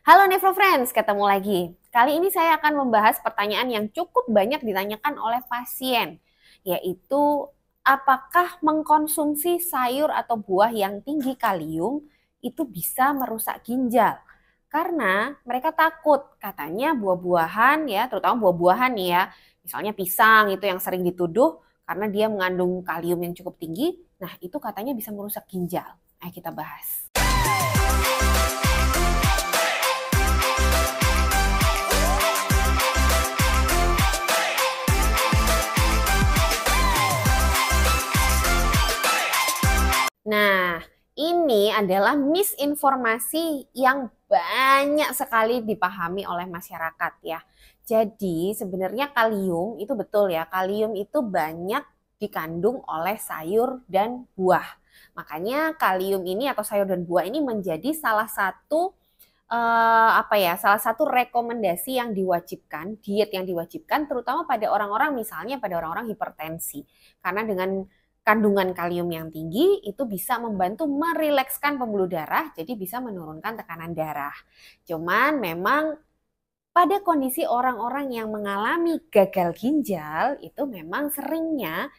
Halo Nevro Friends, ketemu lagi. Kali ini saya akan membahas pertanyaan yang cukup banyak ditanyakan oleh pasien, yaitu apakah mengkonsumsi sayur atau buah yang tinggi kalium itu bisa merusak ginjal? Karena mereka takut, katanya buah-buahan ya, terutama buah-buahan ya, misalnya pisang itu yang sering dituduh karena dia mengandung kalium yang cukup tinggi, nah itu katanya bisa merusak ginjal. Ayo kita bahas. ini adalah misinformasi yang banyak sekali dipahami oleh masyarakat ya. Jadi sebenarnya kalium itu betul ya, kalium itu banyak dikandung oleh sayur dan buah. Makanya kalium ini atau sayur dan buah ini menjadi salah satu eh, apa ya, salah satu rekomendasi yang diwajibkan, diet yang diwajibkan terutama pada orang-orang misalnya pada orang-orang hipertensi. Karena dengan kandungan kalium yang tinggi itu bisa membantu merilekskan pembuluh darah, jadi bisa menurunkan tekanan darah. Cuman memang pada kondisi orang-orang yang mengalami gagal ginjal itu memang seringnya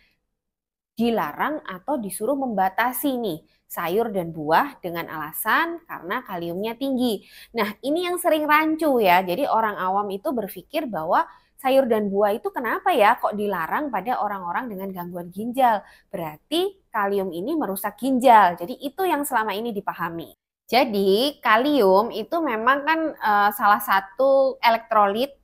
dilarang atau disuruh membatasi nih sayur dan buah dengan alasan karena kaliumnya tinggi. Nah, ini yang sering rancu ya. Jadi orang awam itu berpikir bahwa sayur dan buah itu kenapa ya kok dilarang pada orang-orang dengan gangguan ginjal? Berarti kalium ini merusak ginjal. Jadi itu yang selama ini dipahami. Jadi kalium itu memang kan e, salah satu elektrolit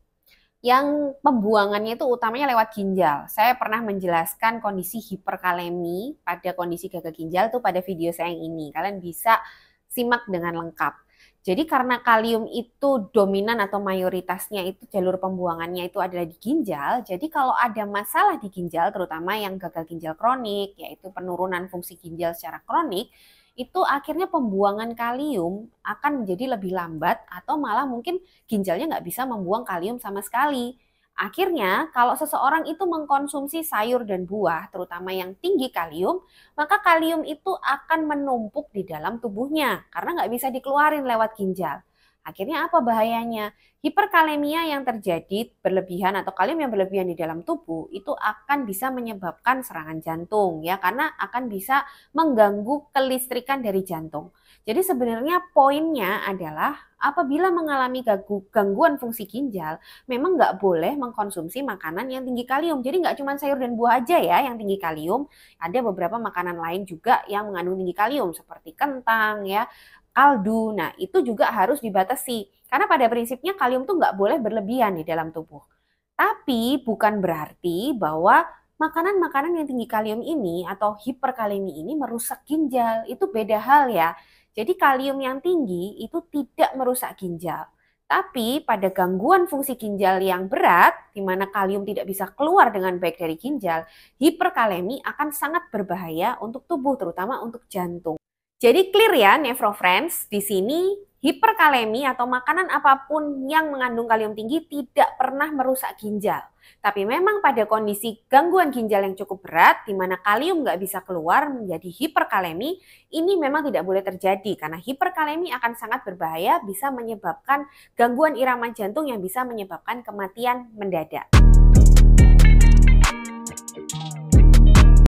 yang pembuangannya itu utamanya lewat ginjal. Saya pernah menjelaskan kondisi hiperkalemi pada kondisi gagal ginjal tuh pada video saya yang ini. Kalian bisa simak dengan lengkap. Jadi karena kalium itu dominan atau mayoritasnya itu jalur pembuangannya itu adalah di ginjal, jadi kalau ada masalah di ginjal, terutama yang gagal ginjal kronik, yaitu penurunan fungsi ginjal secara kronik, itu akhirnya pembuangan kalium akan menjadi lebih lambat atau malah mungkin ginjalnya nggak bisa membuang kalium sama sekali. Akhirnya, kalau seseorang itu mengkonsumsi sayur dan buah, terutama yang tinggi kalium, maka kalium itu akan menumpuk di dalam tubuhnya karena nggak bisa dikeluarin lewat ginjal. Akhirnya apa bahayanya? Hiperkalemia yang terjadi berlebihan atau kalium yang berlebihan di dalam tubuh itu akan bisa menyebabkan serangan jantung ya karena akan bisa mengganggu kelistrikan dari jantung. Jadi sebenarnya poinnya adalah apabila mengalami gangguan fungsi ginjal, memang nggak boleh mengkonsumsi makanan yang tinggi kalium. Jadi nggak cuma sayur dan buah aja ya yang tinggi kalium, ada beberapa makanan lain juga yang mengandung tinggi kalium seperti kentang ya, kaldu. Nah, itu juga harus dibatasi. Karena pada prinsipnya kalium tuh nggak boleh berlebihan di dalam tubuh. Tapi bukan berarti bahwa makanan-makanan yang tinggi kalium ini atau hiperkalemi ini merusak ginjal. Itu beda hal ya. Jadi kalium yang tinggi itu tidak merusak ginjal. Tapi pada gangguan fungsi ginjal yang berat, di mana kalium tidak bisa keluar dengan baik dari ginjal, hiperkalemi akan sangat berbahaya untuk tubuh, terutama untuk jantung. Jadi clear ya nephrofriends, di sini hiperkalemi atau makanan apapun yang mengandung kalium tinggi tidak pernah merusak ginjal. Tapi memang pada kondisi gangguan ginjal yang cukup berat, di mana kalium nggak bisa keluar menjadi hiperkalemi, ini memang tidak boleh terjadi karena hiperkalemi akan sangat berbahaya bisa menyebabkan gangguan irama jantung yang bisa menyebabkan kematian mendadak.